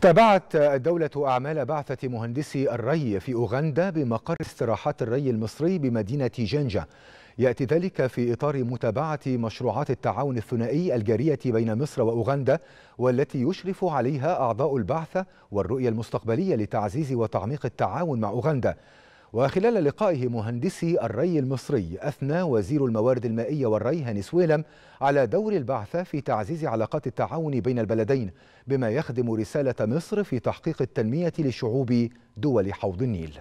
تابعت الدولة أعمال بعثة مهندسي الري في أوغندا بمقر استراحات الري المصري بمدينة جنجة يأتي ذلك في إطار متابعة مشروعات التعاون الثنائي الجارية بين مصر وأوغندا والتي يشرف عليها أعضاء البعثة والرؤية المستقبلية لتعزيز وتعميق التعاون مع أوغندا وخلال لقائه مهندسي الري المصري أثنى وزير الموارد المائية والري هاني سويلم على دور البعثة في تعزيز علاقات التعاون بين البلدين بما يخدم رسالة مصر في تحقيق التنمية لشعوب دول حوض النيل